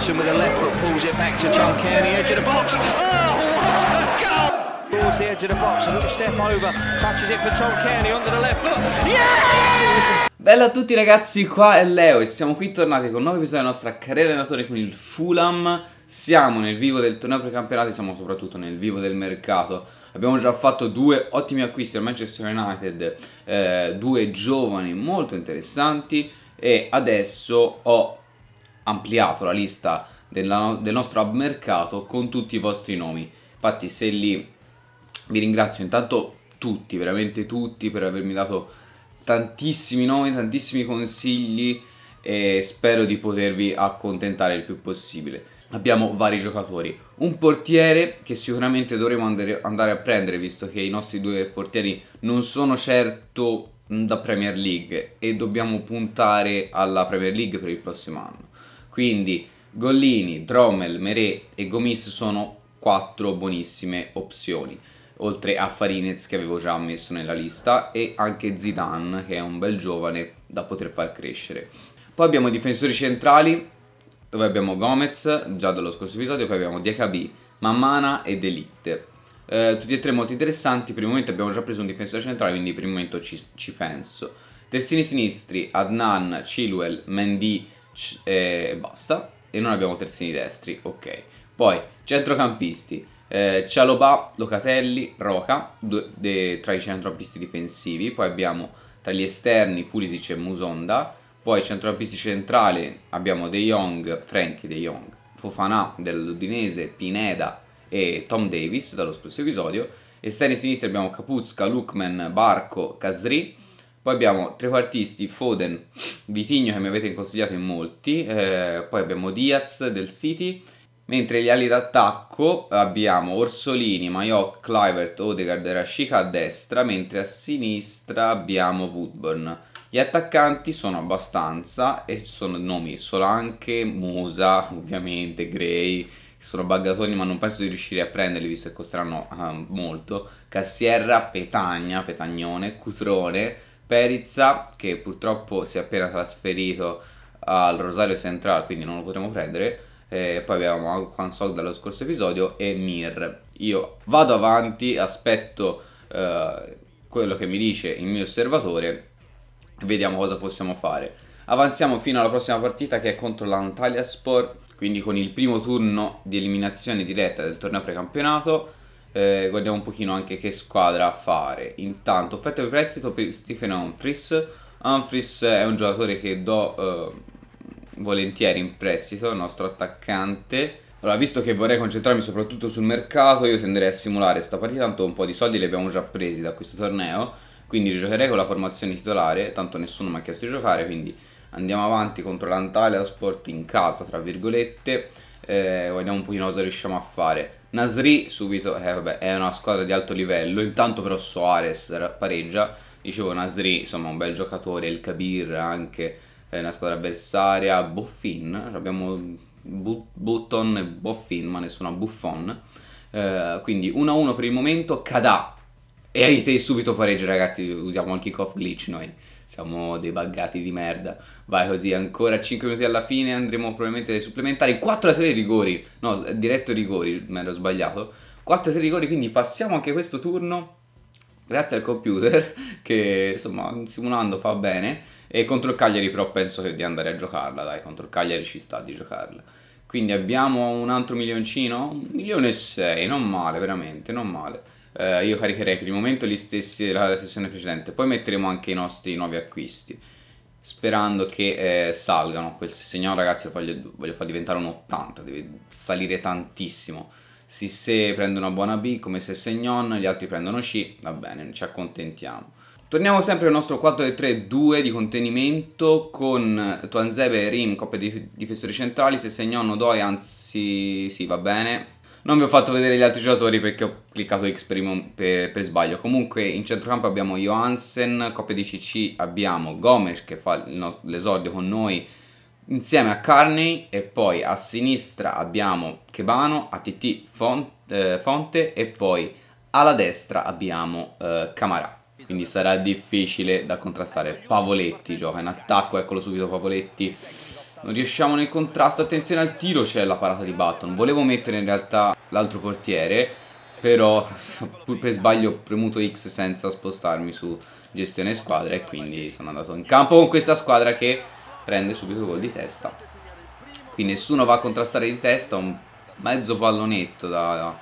Jackson with a left foot pulls it back to John Kearney, edge of the box. Oh, what a goal! Towards the edge of the box, a little step over, touches it for John Kearney under the left foot. Yeah! Bella a tutti ragazzi, qua è Leo e siamo qui tornati con un nuovo episodio della nostra carriera allenatore con il Fulham. Siamo nel vivo del torneo precampionato, siamo soprattutto nel vivo del mercato. Abbiamo già fatto due ottimi acquisti al Manchester United, eh, due giovani molto interessanti e adesso ho ampliato la lista della, del nostro hub mercato con tutti i vostri nomi. Infatti se lì vi ringrazio intanto tutti, veramente tutti per avermi dato tantissimi nomi, tantissimi consigli e spero di potervi accontentare il più possibile. Abbiamo vari giocatori, un portiere che sicuramente dovremo andare a prendere visto che i nostri due portieri non sono certo mm, da Premier League e dobbiamo puntare alla Premier League per il prossimo anno. Quindi Gollini, Drommel, Meret e Gomis sono quattro buonissime opzioni oltre a Farinez che avevo già messo nella lista e anche Zidane che è un bel giovane da poter far crescere. Poi abbiamo i difensori centrali dove abbiamo Gomez già dallo scorso episodio, poi abbiamo DKB, Mammana ed Elite. Eh, tutti e tre molto interessanti, per il momento abbiamo già preso un difensore centrale quindi per il momento ci, ci penso. Terzini sinistri, Adnan, Chilwell, Mendy, e basta. E non abbiamo terzini destri, ok. Poi, centrocampisti. Eh, Cialobà, Locatelli, Roca, due, de, tra i centrocampisti difensivi. Poi abbiamo tra gli esterni Pulisic e Musonda. Poi centrocampisti centrali abbiamo De Jong, Frankie De Jong, Fofana dell'Udinese, Pineda e Tom Davis dallo scorso episodio. Esterni sinistri abbiamo Capuzca, Lukman, Barco, Casri. Poi abbiamo trequartisti Foden, Vitigno che mi avete consigliato in molti, eh, poi abbiamo Diaz del City, mentre gli ali d'attacco abbiamo Orsolini, Maiot, Clivert, Odegaard e Rashica a destra, mentre a sinistra abbiamo Woodburn. Gli attaccanti sono abbastanza e sono nomi Solanche, Musa, ovviamente, Gray, sono baggatoni ma non penso di riuscire a prenderli visto che costeranno uh, molto, Cassierra, Petagna, Petagnone, Cutrone Perizza che purtroppo si è appena trasferito al Rosario Central quindi non lo potremo prendere eh, poi abbiamo Kwan Sok dallo scorso episodio e Mir io vado avanti aspetto eh, quello che mi dice il mio osservatore vediamo cosa possiamo fare avanziamo fino alla prossima partita che è contro l'Antalya Sport quindi con il primo turno di eliminazione diretta del torneo precampionato eh, guardiamo un pochino anche che squadra fare. Intanto, offerta per prestito per Stephen Humphries. Humphries è un giocatore che do eh, volentieri in prestito, il nostro attaccante. Allora, visto che vorrei concentrarmi soprattutto sul mercato, io tenderei a simulare questa partita, tanto un po' di soldi li abbiamo già presi da questo torneo, quindi giocherei con la formazione titolare, tanto nessuno mi ha chiesto di giocare, quindi andiamo avanti contro l'Antalya Sport in casa, tra virgolette eh, vediamo un pochino cosa riusciamo a fare Nasri subito, eh, vabbè, è una squadra di alto livello, intanto però Soares pareggia, dicevo Nasri insomma un bel giocatore, il Kabir anche, è una squadra avversaria, Boffin, abbiamo Button e Boffin ma nessuno ha Buffon, eh, quindi 1-1 per il momento, Kadà, e te subito pareggio ragazzi, usiamo il kickoff glitch noi siamo dei buggati di merda. Vai così, ancora 5 minuti alla fine, andremo probabilmente ai supplementari. 4 a 3 rigori, no, diretto rigori, mi ero sbagliato. 4 a 3 rigori, quindi passiamo anche questo turno grazie al computer che insomma simulando fa bene e contro il Cagliari però penso di andare a giocarla dai contro il Cagliari ci sta di giocarla quindi abbiamo un altro milioncino un milione e sei non male veramente non male eh, io caricherei per il momento gli stessi della, della sessione precedente, poi metteremo anche i nostri nuovi acquisti sperando che eh, salgano. Quel signor ragazzi voglio, voglio, far diventare un 80, deve salire tantissimo. Sisse prende una buona B come se Segnon, gli altri prendono C, va bene, ci accontentiamo. Torniamo sempre al nostro 4-3-2 di contenimento con Tuanzebe e Rim, coppia di dif difensori centrali, se Segnon o Doi, anzi sì, va bene. Non vi ho fatto vedere gli altri giocatori perché ho cliccato X per, per, per sbaglio. Comunque in centrocampo abbiamo Johansen, coppia di CC, abbiamo Gomes che fa l'esordio con noi insieme a Carney e poi a sinistra abbiamo Chebano, ATT Font, eh, Fonte e poi alla destra abbiamo eh, Camarà. Quindi sarà difficile da contrastare. Pavoletti gioca in attacco, eccolo subito Pavoletti non riusciamo nel contrasto, attenzione al tiro, c'è la parata di Button. Volevo mettere in realtà l'altro portiere, però pur per sbaglio ho premuto X senza spostarmi su gestione squadra e quindi sono andato in campo con questa squadra che prende subito gol di testa. Qui nessuno va a contrastare di testa, un mezzo pallonetto da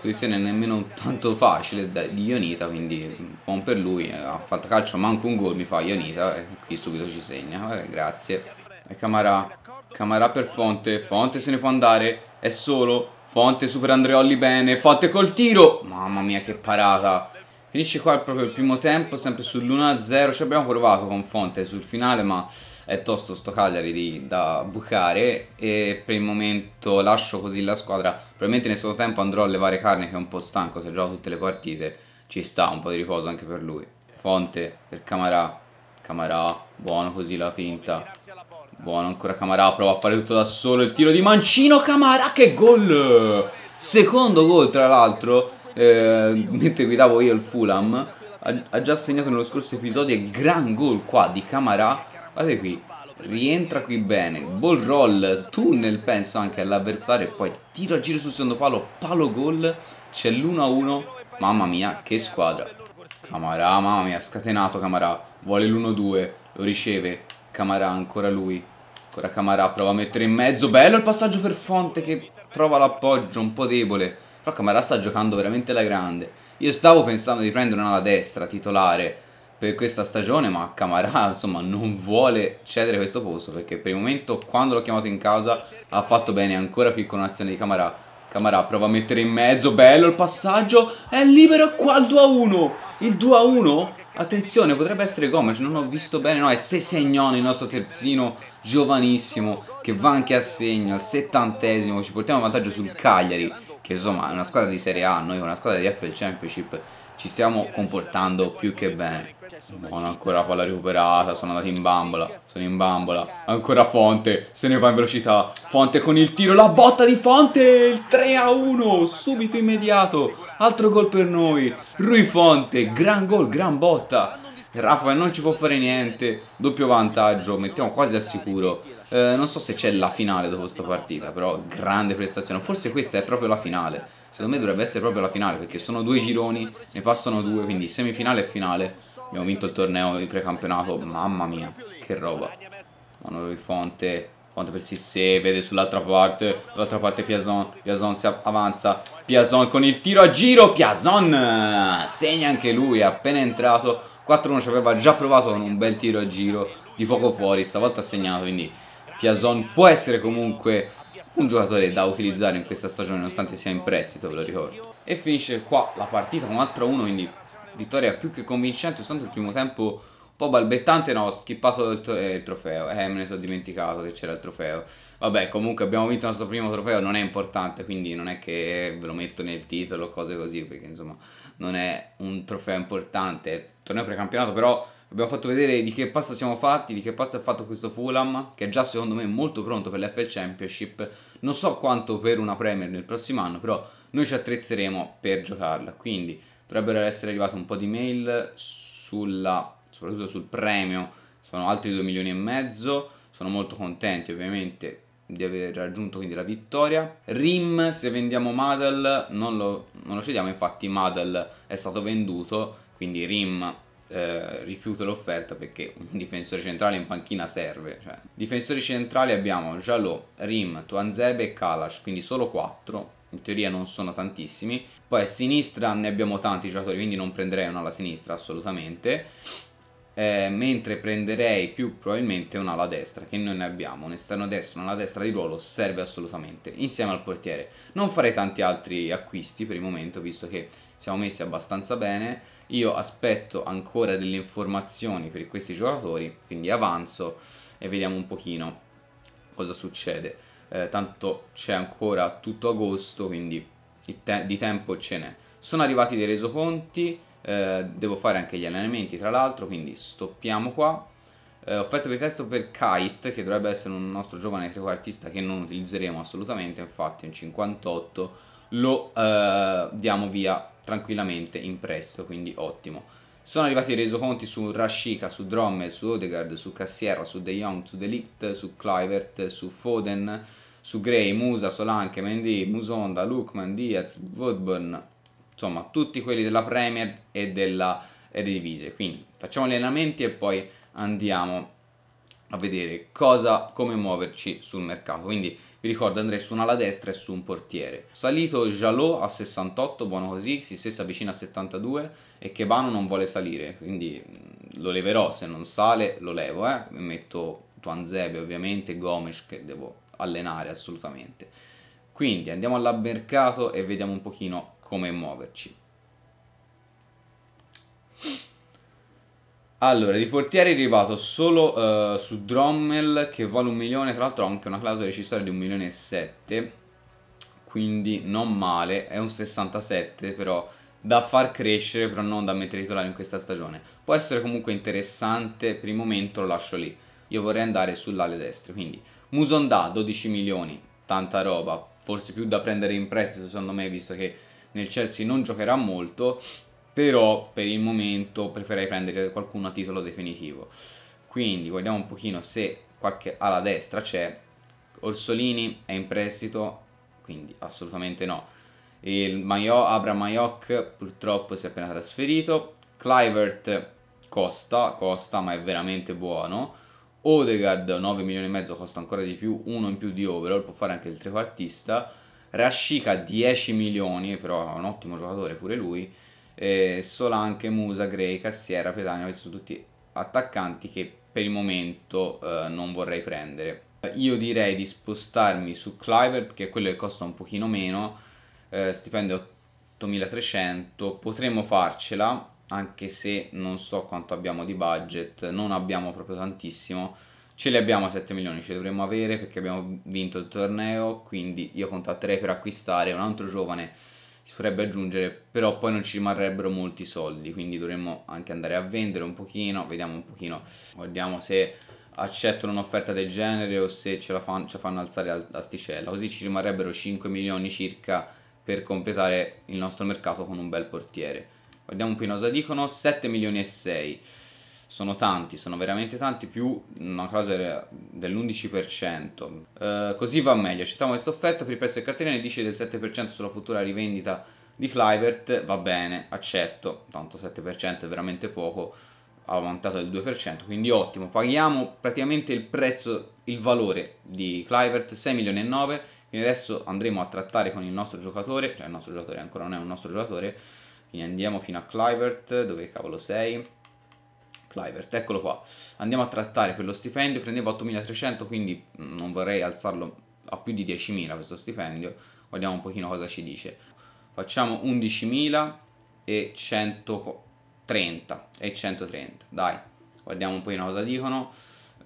posizione nemmeno tanto facile di Ionita, quindi buon per lui, ha fatto calcio manco un gol mi fa Ionita e qui subito ci segna, Vabbè, grazie. E Camarà. Camarà per Fonte. Fonte se ne può andare. È solo. Fonte super Andreolli bene. Fonte col tiro. Mamma mia che parata. Finisce qua proprio il primo tempo, sempre sull'1-0. Ci abbiamo provato con Fonte sul finale, ma è tosto sto Cagliari di, da bucare. E per il momento lascio così la squadra. Probabilmente nel suo tempo andrò a levare carne che è un po' stanco, Se è tutte le partite. Ci sta un po' di riposo anche per lui. Fonte per Camarà. Camarà, buono così la finta. Buono ancora Camara, prova a fare tutto da solo, il tiro di Mancino, Camara che gol! Secondo gol tra l'altro, eh, mentre guidavo io il Fulham, ha, ha già segnato nello scorso episodio e gran gol qua di Camara, guardate qui, rientra qui bene, ball roll, tunnel penso anche all'avversario e poi tiro a giro sul secondo palo, palo gol, c'è l'1-1, mamma mia che squadra. Camara, mamma mia, scatenato Camara, vuole l'1-2, lo riceve, Camara ancora lui, Ancora Camarà prova a mettere in mezzo. Bello il passaggio per Fonte che prova l'appoggio, un po' debole. Però Camarà sta giocando veramente la grande. Io stavo pensando di prendere una alla destra titolare per questa stagione, ma Camarà insomma non vuole cedere questo posto perché per il momento quando l'ho chiamato in casa ha fatto bene ancora più con l'azione di Camarà. Camarà prova a mettere in mezzo, bello il passaggio, è libero qua il 2 a 1, il 2 a 1, attenzione potrebbe essere Gomes, non ho visto bene, no è Sesegnone il nostro terzino giovanissimo che va anche a segno al settantesimo, ci portiamo vantaggio sul Cagliari, che insomma è una squadra di Serie A, noi con una squadra di FL Championship ci stiamo comportando più che bene. buono ancora la palla recuperata, sono andato in bambola, sono in bambola. Ancora Fonte, se ne va in velocità. Fonte con il tiro, la botta di Fonte, il 3 a 1, subito immediato. Altro gol per noi. Rui Fonte, gran gol, gran botta. Rafa non ci può fare niente Doppio vantaggio, mettiamo quasi al sicuro eh, Non so se c'è la finale dopo questa partita Però grande prestazione Forse questa è proprio la finale Secondo me dovrebbe essere proprio la finale Perché sono due gironi, ne passano due Quindi semifinale e finale Abbiamo vinto il torneo di precampionato Mamma mia, che roba Manuel Fonte quanto per Sissé, vede sull'altra parte, dall'altra parte Piazon, Piazon si avanza, Piazon con il tiro a giro, Piazon eh, segna anche lui, è appena entrato, 4-1 ci aveva già provato con un bel tiro a giro di poco fuori, stavolta ha segnato, quindi Piazon può essere comunque un giocatore da utilizzare in questa stagione nonostante sia in prestito, ve lo ricordo. E finisce qua la partita con 4-1, quindi vittoria più che convincente, soltanto il primo tempo po' balbettante no, ho schippato il, eh, il, trofeo, eh me ne sono dimenticato che c'era il trofeo. Vabbè comunque abbiamo vinto il nostro primo trofeo, non è importante quindi non è che ve lo metto nel titolo o cose così perché insomma non è un trofeo importante, torneo precampionato però abbiamo fatto vedere di che pasta siamo fatti, di che pasta è fatto questo Fulham che è già secondo me molto pronto per l'FL Championship, non so quanto per una Premier nel prossimo anno però noi ci attrezzeremo per giocarla quindi dovrebbero essere arrivate un po' di mail sulla soprattutto sul premio sono altri 2 milioni e mezzo, sono molto contenti ovviamente di aver raggiunto quindi la vittoria. Rim, se vendiamo Madel, non lo, non lo cediamo, infatti Madel è stato venduto, quindi Rim eh, rifiuta l'offerta perché un difensore centrale in panchina serve. Cioè. Difensori centrali abbiamo Jalò, Rim, Tuanzebe e Kalash, quindi solo 4. In teoria non sono tantissimi. Poi a sinistra ne abbiamo tanti giocatori, quindi non prenderei una alla sinistra assolutamente eh, mentre prenderei più probabilmente un'ala destra che noi ne abbiamo, un esterno destro, un'ala destra di ruolo serve assolutamente insieme al portiere. Non farei tanti altri acquisti per il momento visto che siamo messi abbastanza bene, io aspetto ancora delle informazioni per questi giocatori, quindi avanzo e vediamo un pochino cosa succede. Eh, tanto c'è ancora tutto agosto, quindi te di tempo ce n'è. Sono arrivati dei resoconti eh, devo fare anche gli allenamenti tra l'altro, quindi stoppiamo qua. Eh, offerta per testo per Kite, che dovrebbe essere un nostro giovane trequartista che non utilizzeremo assolutamente, infatti un 58 lo eh, diamo via tranquillamente in prestito, quindi ottimo. Sono arrivati i resoconti su Rashika, su Drommel, su Odegaard, su Cassiera, su De Jong, su Delict, su Clivert, su Foden, su Gray, Musa, Solanke, Mendy, Musonda, Lukman, Diaz, Woodburn, insomma tutti quelli della Premier e della e Quindi facciamo gli allenamenti e poi andiamo a vedere cosa, come muoverci sul mercato. Quindi vi ricordo andrei su un'ala destra e su un portiere. Salito Jalot a 68, buono così, si stessa avvicina a 72 e Chebano non vuole salire, quindi mm, lo leverò, se non sale lo levo, eh. metto Tuanzebe ovviamente, Gomes che devo allenare assolutamente. Quindi andiamo all'abmercato e vediamo un pochino come muoverci. Allora, di portiere è arrivato solo uh, su Drommel che vale un milione, tra l'altro ha anche una clausola recissoria di un milione e sette, quindi non male, è un 67 però da far crescere, però non da mettere titolare in questa stagione. Può essere comunque interessante, per il momento lo lascio lì. Io vorrei andare sull'ale destra, quindi Musonda 12 milioni, tanta roba, forse più da prendere in prezzo secondo me, visto che nel Chelsea non giocherà molto, però per il momento preferirei prendere qualcuno a titolo definitivo. Quindi guardiamo un pochino se qualche ala destra c'è. Orsolini è in prestito, quindi assolutamente no. Il Maio, Abra Maiok purtroppo si è appena trasferito. Clivert costa, costa ma è veramente buono. Odegaard 9 milioni e mezzo costa ancora di più, uno in più di overall, può fare anche il trequartista. Rashica 10 milioni, però è un ottimo giocatore pure lui, eh, Solanche, Musa, Grey, Cassiera, Petagna, questi sono tutti attaccanti che per il momento eh, non vorrei prendere. Io direi di spostarmi su Clivert, che è quello che costa un pochino meno, eh, stipendio 8300, potremmo farcela, anche se non so quanto abbiamo di budget, non abbiamo proprio tantissimo, Ce li abbiamo 7 milioni, ce li dovremmo avere perché abbiamo vinto il torneo, quindi io contatterei per acquistare un altro giovane si potrebbe aggiungere, però poi non ci rimarrebbero molti soldi, quindi dovremmo anche andare a vendere un pochino, vediamo un pochino, guardiamo se accettano un'offerta del genere o se ce la fanno, ce la fanno alzare l'asticella, così ci rimarrebbero 5 milioni circa per completare il nostro mercato con un bel portiere. Guardiamo un po' cosa dicono, 7 milioni e 6 sono tanti, sono veramente tanti, più una clausola dell'11%. Eh, così va meglio, accettiamo questa offerta per il prezzo del cartellino, dice del 7% sulla futura rivendita di Clivert, va bene, accetto, tanto 7% è veramente poco, ha aumentato del 2%, quindi ottimo, paghiamo praticamente il prezzo, il valore di Clivert, 6 milioni e 9, quindi adesso andremo a trattare con il nostro giocatore, cioè il nostro giocatore ancora non è un nostro giocatore, quindi andiamo fino a Clivert, dove cavolo sei? Clivert, eccolo qua. Andiamo a trattare per lo stipendio, prendevo 8.300, quindi mm, non vorrei alzarlo a più di 10.000 questo stipendio. Guardiamo un pochino cosa ci dice. Facciamo 11.000 e 130 e 130, dai. Guardiamo un pochino cosa dicono.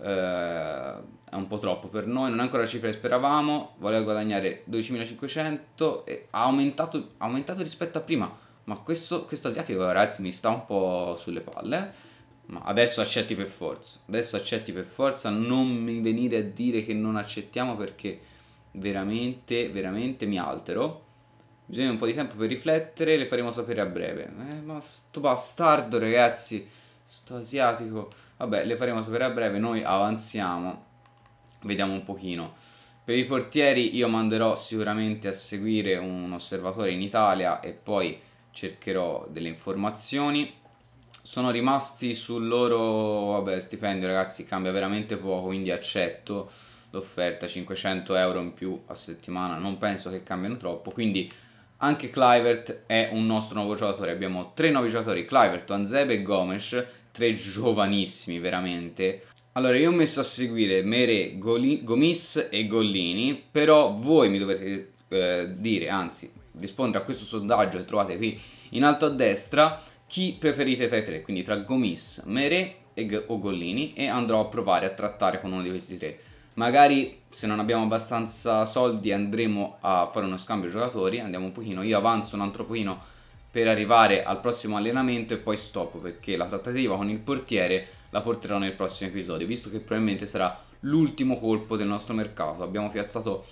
Eh, è un po' troppo per noi, non è ancora la cifra che speravamo, voleva guadagnare 12.500 e ha aumentato, ha aumentato rispetto a prima, ma questo, questo asiatico ragazzi mi sta un po' sulle palle ma adesso accetti per forza. Adesso accetti per forza. Non mi venire a dire che non accettiamo perché veramente, veramente mi altero. Bisogna un po' di tempo per riflettere, le faremo sapere a breve. Eh, ma sto bastardo, ragazzi. Sto asiatico. Vabbè, le faremo sapere a breve. Noi avanziamo. Vediamo un pochino. Per i portieri io manderò sicuramente a seguire un osservatore in Italia e poi cercherò delle informazioni sono rimasti sul loro vabbè, stipendio, ragazzi, cambia veramente poco, quindi accetto l'offerta 500 euro in più a settimana, non penso che cambiano troppo, quindi anche Clivert è un nostro nuovo giocatore, abbiamo tre nuovi giocatori, Clivert, Anzebe e Gomes, tre giovanissimi veramente. Allora, io ho messo a seguire Mere, Goli, Gomis e Gollini, però voi mi dovete eh, dire, anzi rispondere a questo sondaggio che trovate qui in alto a destra, chi preferite tra i tre, quindi tra Gomis, Mere e Ogollini e andrò a provare a trattare con uno di questi tre. Magari se non abbiamo abbastanza soldi andremo a fare uno scambio giocatori, andiamo un pochino, io avanzo un altro pochino per arrivare al prossimo allenamento e poi stop perché la trattativa con il portiere la porterò nel prossimo episodio, visto che probabilmente sarà l'ultimo colpo del nostro mercato. Abbiamo piazzato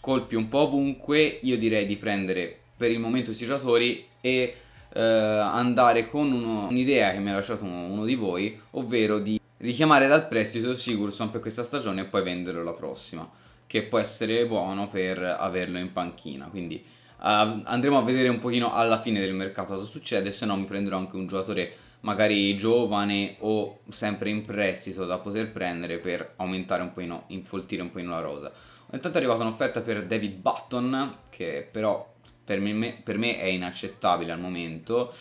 colpi un po' ovunque, io direi di prendere per il momento questi giocatori e eh, andare con un'idea che mi ha lasciato uno, uno di voi, ovvero di richiamare dal prestito Sigurdsson per questa stagione e poi venderlo la prossima, che può essere buono per averlo in panchina. Quindi uh, andremo a vedere un pochino alla fine del mercato cosa succede, se no mi prenderò anche un giocatore magari giovane o sempre in prestito da poter prendere per aumentare un po' in, infoltire un po' la rosa. Intanto è arrivata un'offerta per David Button, che però per me, per me è inaccettabile al momento.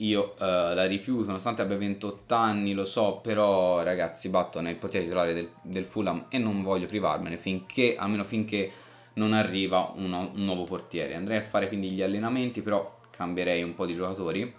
Io eh, la rifiuto, nonostante abbia 28 anni, lo so, però ragazzi, Button è il potere titolare del, del Fulham e non voglio privarmene finché, almeno finché non arriva uno, un nuovo portiere. Andrei a fare quindi gli allenamenti, però cambierei un po' di giocatori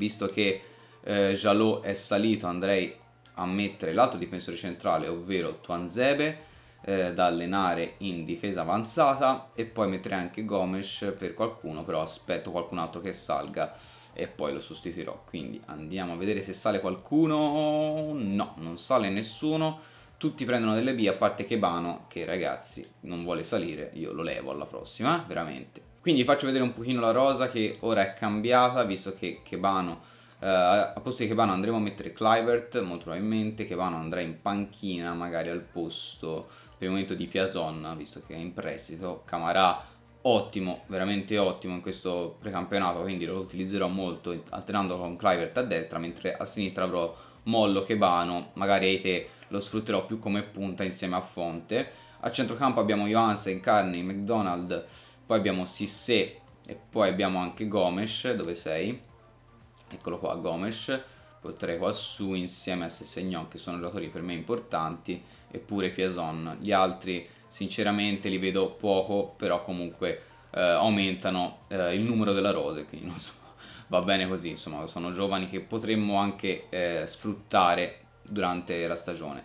visto che eh, Jalot è salito andrei a mettere l'altro difensore centrale ovvero Tuanzebe eh, da allenare in difesa avanzata e poi mettere anche Gomes per qualcuno però aspetto qualcun altro che salga e poi lo sostituirò quindi andiamo a vedere se sale qualcuno no non sale nessuno tutti prendono delle B a parte Chebano che ragazzi non vuole salire io lo levo alla prossima eh, veramente quindi vi faccio vedere un pochino la rosa che ora è cambiata, visto che Chebano, eh, a posto di Chebano andremo a mettere Clivert, molto probabilmente Chebano andrà in panchina, magari al posto per il momento di Piazon, visto che è in prestito, Camarà ottimo, veramente ottimo in questo precampionato, quindi lo utilizzerò molto alternando con Clivert a destra, mentre a sinistra avrò Mollo, Chebano, magari Eite lo sfrutterò più come punta insieme a Fonte. A centrocampo abbiamo Johansen, Carney, McDonald poi abbiamo Sissé e poi abbiamo anche Gomes, dove sei? Eccolo qua Gomes, potrei qua su insieme a Sessegnon che sono giocatori per me importanti eppure Piazon. Gli altri sinceramente li vedo poco, però comunque eh, aumentano eh, il numero della rose, quindi non so, va bene così, insomma, sono giovani che potremmo anche eh, sfruttare durante la stagione.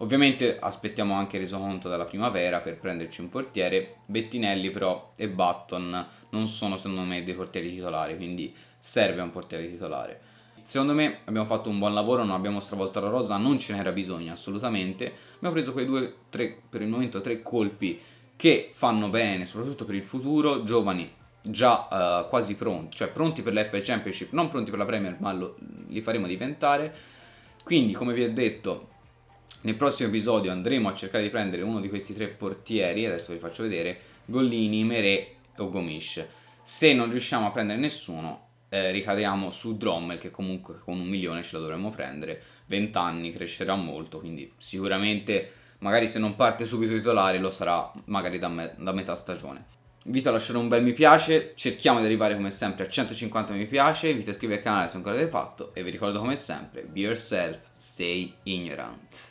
Ovviamente aspettiamo anche resoconto dalla primavera per prenderci un portiere, Bettinelli però e Button non sono secondo me dei portieri titolari, quindi serve un portiere titolare. Secondo me abbiamo fatto un buon lavoro, non abbiamo stravolto la rosa, non ce n'era bisogno assolutamente. Abbiamo preso quei due, tre, per il momento tre colpi che fanno bene, soprattutto per il futuro, giovani già uh, quasi pronti, cioè pronti per l'FL Championship, non pronti per la Premier, ma lo, li faremo diventare. Quindi, come vi ho detto, nel prossimo episodio andremo a cercare di prendere uno di questi tre portieri, adesso vi faccio vedere, Gollini, Meré o Gomish. Se non riusciamo a prendere nessuno, eh, ricadiamo su Drommel che comunque con un milione ce la dovremmo prendere, 20 anni crescerà molto, quindi sicuramente magari se non parte subito titolare lo sarà magari da, me da metà stagione. Vi invito a lasciare un bel mi piace, cerchiamo di arrivare come sempre a 150 mi piace, a iscrivervi al canale se ancora l'avete fatto e vi ricordo come sempre, be yourself, stay ignorant.